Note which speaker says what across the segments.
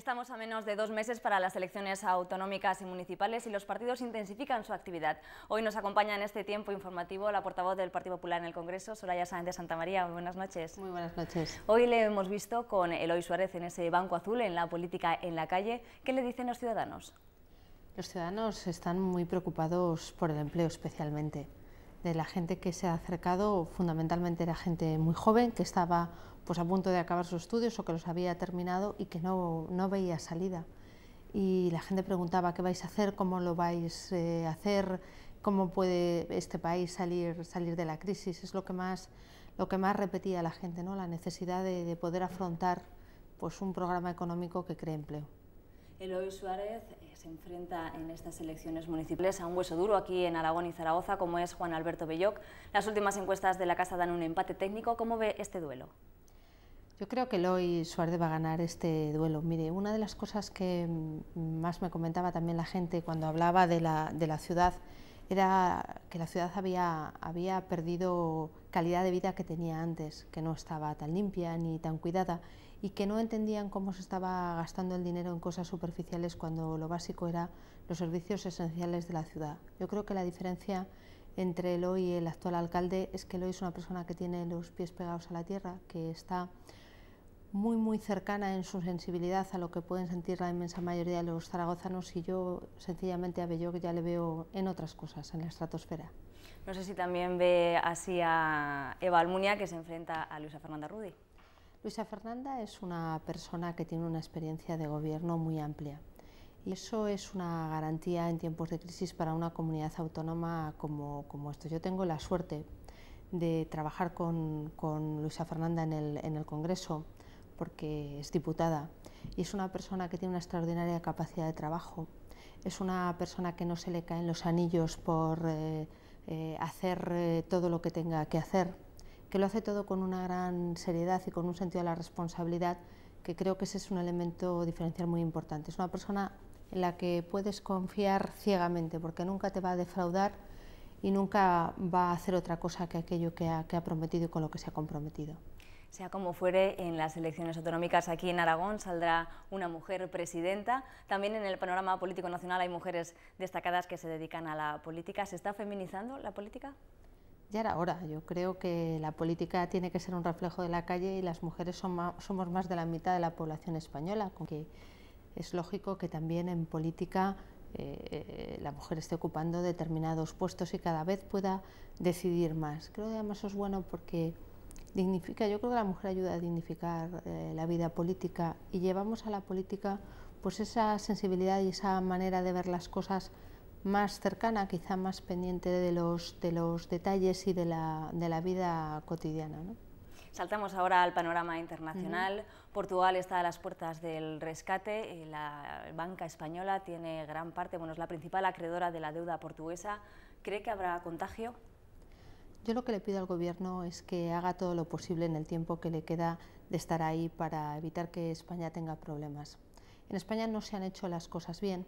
Speaker 1: Estamos a menos de dos meses para las elecciones autonómicas y municipales y los partidos intensifican su actividad. Hoy nos acompaña en este tiempo informativo la portavoz del Partido Popular en el Congreso, Soraya Sáenz de Santa María. buenas noches. Muy buenas noches. Hoy le hemos visto con Eloy Suárez en ese Banco Azul, en la política en la calle. ¿Qué le dicen los ciudadanos?
Speaker 2: Los ciudadanos están muy preocupados por el empleo especialmente de la gente que se ha acercado fundamentalmente era gente muy joven que estaba pues a punto de acabar sus estudios o que los había terminado y que no, veía salida. Y la gente preguntaba qué vais a hacer, cómo lo vais a eh, hacer, cómo puede este país salir, salir de la crisis. Es lo que más, lo que más repetía la gente, ¿no? la necesidad de, poder afrontar pues, un programa económico que cree empleo.
Speaker 1: Eloy Suárez se enfrenta en estas elecciones municipales a un hueso duro aquí en Aragón y Zaragoza, como es Juan Alberto Belloc. Las últimas encuestas de la casa dan un empate técnico. ¿Cómo ve este duelo?
Speaker 2: Yo creo que Loi Suárez va a ganar este duelo. Mire, una de las cosas que más me comentaba también la gente cuando hablaba de la, de la ciudad era que la ciudad había, había perdido calidad de vida que tenía antes, que no estaba tan limpia ni tan cuidada y que no entendían cómo se estaba gastando el dinero en cosas superficiales cuando lo básico era los servicios esenciales de la ciudad. Yo creo que la diferencia entre hoy y el actual alcalde es que hoy es una persona que tiene los pies pegados a la tierra, que está muy muy cercana en su sensibilidad a lo que pueden sentir la inmensa mayoría de los zaragozanos y yo sencillamente a que ya le veo en otras cosas, en la estratosfera.
Speaker 1: No sé si también ve así a Eva Almunia que se enfrenta a Luisa Fernanda Rudi.
Speaker 2: Luisa Fernanda es una persona que tiene una experiencia de gobierno muy amplia y eso es una garantía en tiempos de crisis para una comunidad autónoma como, como esto. Yo tengo la suerte de trabajar con, Luisa Fernanda en el, Congreso porque es diputada y es una persona que tiene una extraordinaria capacidad de trabajo. Es una persona que no se le caen los anillos por eh, eh, hacer eh, todo lo que tenga que hacer que lo hace todo con una gran seriedad y con un sentido de la responsabilidad, que creo que ese es un elemento diferencial muy importante. Es una persona en la que puedes confiar ciegamente, porque nunca te va a defraudar y nunca va a hacer otra cosa que aquello que ha, prometido y con lo que se ha comprometido.
Speaker 1: Sea como fuere, en las elecciones autonómicas aquí en Aragón saldrá una mujer presidenta. También en el panorama político nacional hay mujeres destacadas que se dedican a la política. ¿Se está feminizando la política?
Speaker 2: Ya era hora. Yo creo que la política tiene que ser un reflejo de la calle y las mujeres somos más de la mitad de la población española, con que es lógico que también en política eh, eh, la mujer esté ocupando determinados puestos y cada vez pueda decidir más. Creo que además es bueno porque dignifica, yo creo que la mujer ayuda a dignificar eh, la vida política y llevamos a la política pues esa sensibilidad y esa manera de ver las cosas más cercana, quizá más pendiente de los, de los detalles y de la, de la vida cotidiana. ¿no?
Speaker 1: Saltamos ahora al panorama internacional. Portugal está a las puertas del rescate. Eh, la banca española tiene gran parte, bueno, es la principal acreedora de la deuda portuguesa. ¿Cree que habrá contagio?
Speaker 2: Yo lo que le pido al Gobierno es que haga todo lo posible en el tiempo que le queda de estar ahí para evitar que España tenga problemas. En España no se han hecho las cosas bien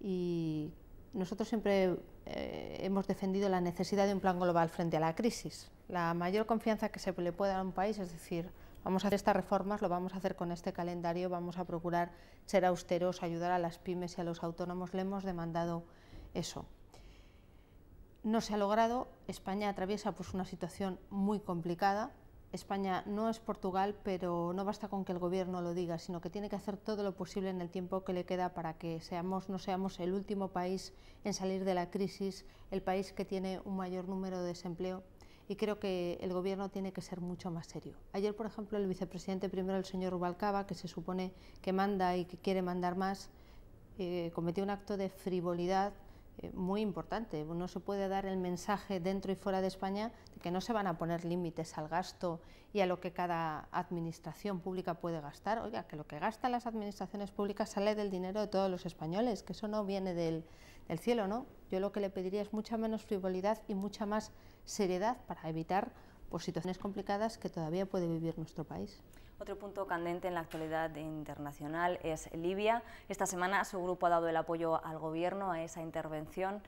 Speaker 2: y nosotros siempre eh, hemos defendido la necesidad de un plan global frente a la crisis. La mayor confianza que se le puede dar a un país es decir, vamos a hacer estas reformas, lo vamos a hacer con este calendario, vamos a procurar ser austeros, ayudar a las pymes y a los autónomos, le hemos demandado eso. No se ha logrado, España atraviesa pues, una situación muy complicada, España no es Portugal, pero no basta con que el Gobierno lo diga, sino que tiene que hacer todo lo posible en el tiempo que le queda para que seamos, no seamos el último país en salir de la crisis, el país que tiene un mayor número de desempleo. Y creo que el Gobierno tiene que ser mucho más serio. Ayer, por ejemplo, el vicepresidente primero, el señor Rubalcaba, que se supone que manda y que quiere mandar más, eh, cometió un acto de frivolidad eh, muy importante. Uno se puede dar el mensaje dentro y fuera de España de que no se van a poner límites al gasto y a lo que cada administración pública puede gastar. Oiga, que lo que gastan las administraciones públicas sale del dinero de todos los españoles, que eso no viene del, del cielo, ¿no? Yo lo que le pediría es mucha menos frivolidad y mucha más seriedad para evitar por situaciones complicadas que todavía puede vivir nuestro país.
Speaker 1: Otro punto candente en la actualidad internacional es Libia. Esta semana su grupo ha dado el apoyo al gobierno a esa intervención.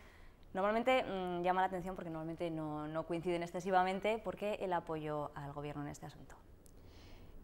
Speaker 1: Normalmente mm, llama la atención porque normalmente no, coinciden excesivamente. ¿Por qué el apoyo al gobierno en este asunto?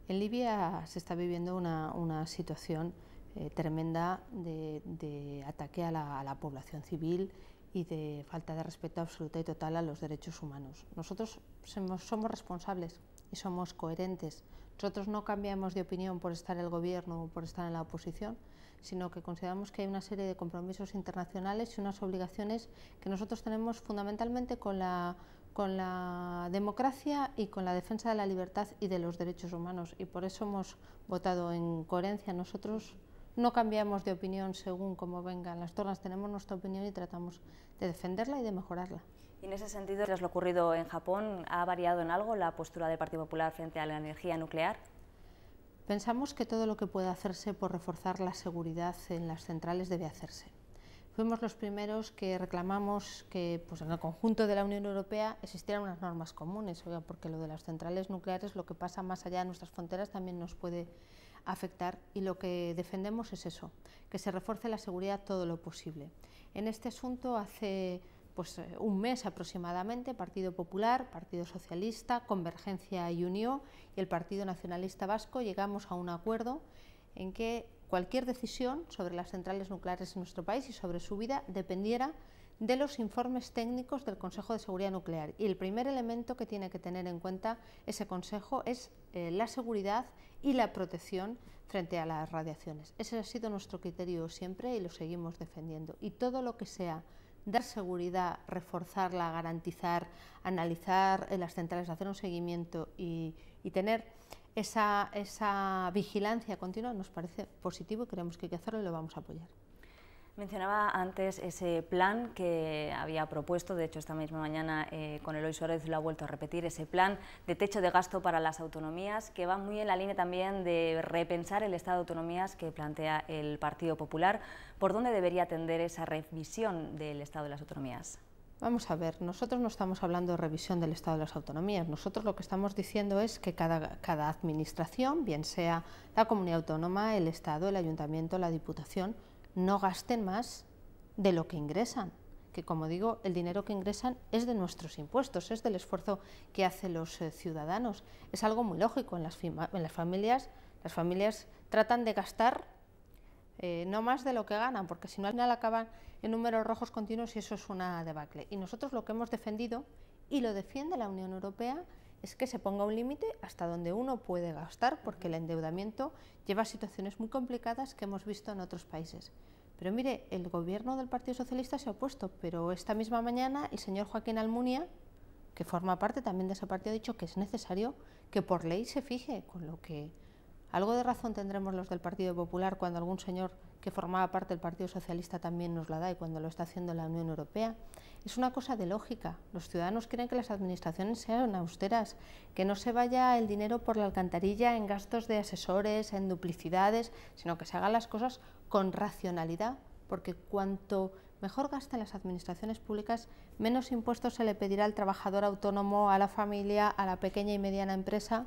Speaker 2: En Libia se está viviendo una, situación eh, tremenda de, ataque a la población civil y de falta de respeto absoluta y total a los derechos humanos. Nosotros somos, responsables y somos coherentes. Nosotros no cambiamos de opinión por estar en el gobierno o por estar en la oposición, sino que consideramos que hay una serie de compromisos internacionales y unas obligaciones que nosotros tenemos fundamentalmente con la, con la democracia y con la defensa de la libertad y de los derechos humanos. Y por eso hemos votado en coherencia nosotros no cambiamos de opinión según cómo vengan las tornas, tenemos nuestra opinión y tratamos de defenderla y de mejorarla.
Speaker 1: Y en ese sentido, tras lo ocurrido en Japón, ¿ha variado en algo la postura del Partido Popular frente a la energía
Speaker 2: nuclear? Pensamos que todo lo que pueda hacerse por reforzar la seguridad en las centrales debe hacerse. Fuimos los primeros que reclamamos que pues, en el conjunto de la Unión Europea existieran unas normas comunes, porque lo de las centrales nucleares, lo que pasa más allá de nuestras fronteras, también nos puede afectar y lo que defendemos es eso, que se refuerce la seguridad todo lo posible. En este asunto hace pues, eh, un mes aproximadamente Partido Popular, Partido Socialista, Convergencia y Unión y el Partido Nacionalista Vasco llegamos a un acuerdo en que cualquier decisión sobre las centrales nucleares en nuestro país y sobre su vida dependiera de los informes técnicos del Consejo de Seguridad Nuclear. Y el primer elemento que tiene que tener en cuenta ese Consejo es eh, la seguridad y la protección frente a las radiaciones. Ese ha sido nuestro criterio siempre y lo seguimos defendiendo. Y todo lo que sea dar seguridad, reforzarla, garantizar, analizar eh, las centrales, hacer un seguimiento y, tener esa, esa vigilancia continua nos parece positivo y creemos que hay que hacerlo y lo vamos a apoyar.
Speaker 1: Mencionaba antes ese plan que había propuesto, de hecho esta misma mañana eh, con Eloy Suárez lo ha vuelto a repetir, ese plan de techo de gasto para las autonomías que va muy en la línea también de repensar el estado de autonomías que plantea el Partido Popular. ¿Por dónde debería atender esa revisión del estado de las autonomías?
Speaker 2: Vamos a ver, nosotros no estamos hablando de revisión del estado de las autonomías, nosotros lo que estamos diciendo es que cada administración, bien sea la comunidad autónoma, el Estado, el ayuntamiento, la diputación, no gasten más de lo que ingresan, que como digo, el dinero que ingresan es de nuestros impuestos, es del esfuerzo que hacen los eh, ciudadanos. Es algo muy lógico en las, familias. Las familias tratan de gastar eh, no más de lo que ganan, porque si no al final acaban en números rojos continuos y eso es una debacle. Y nosotros lo que hemos defendido, y lo defiende la Unión Europea, es que se ponga un límite hasta donde uno puede gastar, porque el endeudamiento lleva a situaciones muy complicadas que hemos visto en otros países. Pero mire, el gobierno del Partido Socialista se ha opuesto, pero esta misma mañana el señor Joaquín Almunia, que forma parte también de ese partido, ha dicho que es necesario que por ley se fije, con lo que algo de razón tendremos los del Partido Popular cuando algún señor que formaba parte del Partido Socialista también nos la da y cuando lo está haciendo la Unión Europea. Es una cosa de lógica. Los ciudadanos quieren que las administraciones sean austeras, que no se vaya el dinero por la alcantarilla en gastos de asesores, en duplicidades, sino que se hagan las cosas con racionalidad, porque cuanto mejor gasten las administraciones públicas, menos impuestos se le pedirá al trabajador autónomo, a la familia, a la pequeña y mediana empresa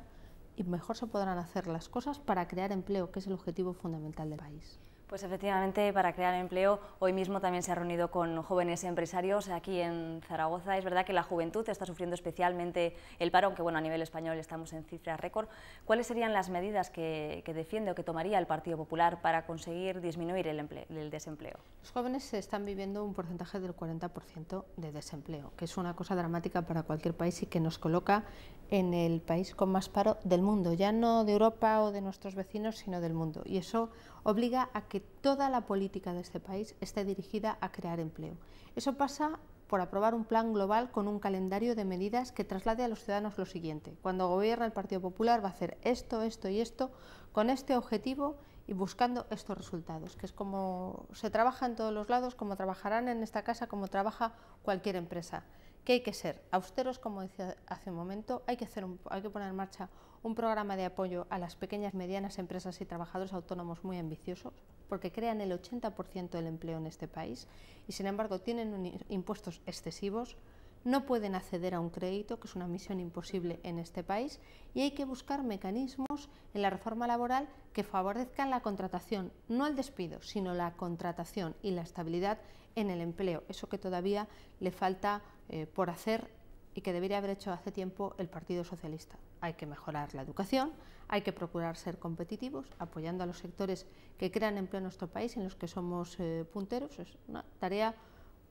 Speaker 2: y mejor se podrán hacer las cosas para crear empleo, que es el objetivo fundamental del país.
Speaker 1: Pues efectivamente, para crear empleo, hoy mismo también se ha reunido con jóvenes empresarios aquí en Zaragoza. Es verdad que la juventud está sufriendo especialmente el paro, aunque bueno, a nivel español estamos en cifras récord. ¿Cuáles serían las medidas que, defiende o que tomaría el Partido Popular para conseguir disminuir el, el desempleo?
Speaker 2: Los jóvenes están viviendo un porcentaje del 40% de desempleo, que es una cosa dramática para cualquier país y que nos coloca en el país con más paro del mundo, ya no de Europa o de nuestros vecinos, sino del mundo. Y eso obliga a que que toda la política de este país esté dirigida a crear empleo. Eso pasa por aprobar un plan global con un calendario de medidas que traslade a los ciudadanos lo siguiente. Cuando gobierna el Partido Popular va a hacer esto, esto y esto, con este objetivo y buscando estos resultados, que es como se trabaja en todos los lados, como trabajarán en esta casa, como trabaja cualquier empresa. Que hay que ser austeros, como decía hace un momento, hay que, hay que poner en marcha un programa de apoyo a las pequeñas, medianas empresas y trabajadores autónomos muy ambiciosos, porque crean el 80% del empleo en este país y sin embargo tienen impuestos excesivos, no pueden acceder a un crédito, que es una misión imposible en este país, y hay que buscar mecanismos en la reforma laboral que favorezcan la contratación, no el despido, sino la contratación y la estabilidad en el empleo, eso que todavía le falta eh, por hacer y que debería haber hecho hace tiempo el Partido Socialista. Hay que mejorar la educación, hay que procurar ser competitivos, apoyando a los sectores que crean empleo en nuestro país, en los que somos eh, punteros. Es una tarea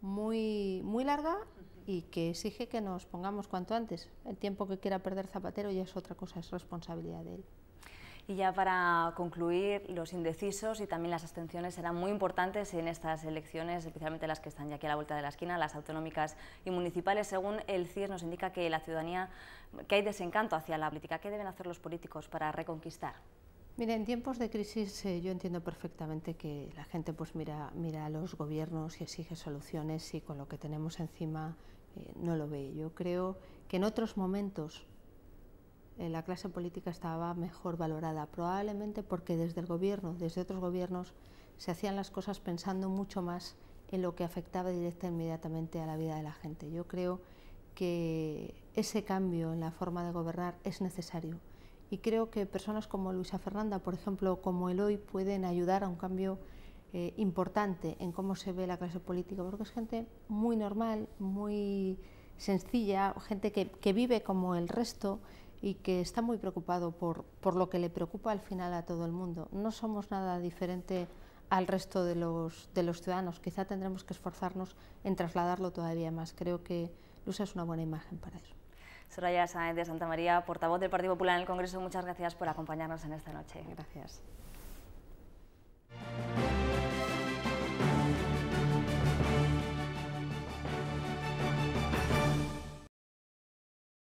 Speaker 2: muy, muy larga y que exige que nos pongamos cuanto antes. El tiempo que quiera perder Zapatero ya es otra cosa, es responsabilidad de él.
Speaker 1: Y ya para concluir, los indecisos y también las abstenciones serán muy importantes en estas elecciones, especialmente las que están ya aquí a la vuelta de la esquina, las autonómicas y municipales. Según el CIES nos indica que la ciudadanía, que hay desencanto hacia la política. ¿Qué deben hacer los políticos para reconquistar?
Speaker 2: Mire, en tiempos de crisis eh, yo entiendo perfectamente que la gente pues mira, mira a los gobiernos y exige soluciones y con lo que tenemos encima eh, no lo ve. Yo creo que en otros momentos eh, la clase política estaba mejor valorada, probablemente porque desde el gobierno, desde otros gobiernos, se hacían las cosas pensando mucho más en lo que afectaba directa e inmediatamente a la vida de la gente. Yo creo que ese cambio en la forma de gobernar es necesario y creo que personas como Luisa Fernanda, por ejemplo, como el hoy pueden ayudar a un cambio eh, importante en cómo se ve la clase política, porque es gente muy normal, muy sencilla, gente que, que vive como el resto, y que está muy preocupado por, lo que le preocupa al final a todo el mundo. No somos nada diferente al resto de los, ciudadanos. Quizá tendremos que esforzarnos en trasladarlo todavía más. Creo que Lusa es una buena imagen para eso.
Speaker 1: Soraya Sáenz de Santa María, portavoz del Partido Popular en el Congreso, muchas gracias por acompañarnos en esta noche. Gracias.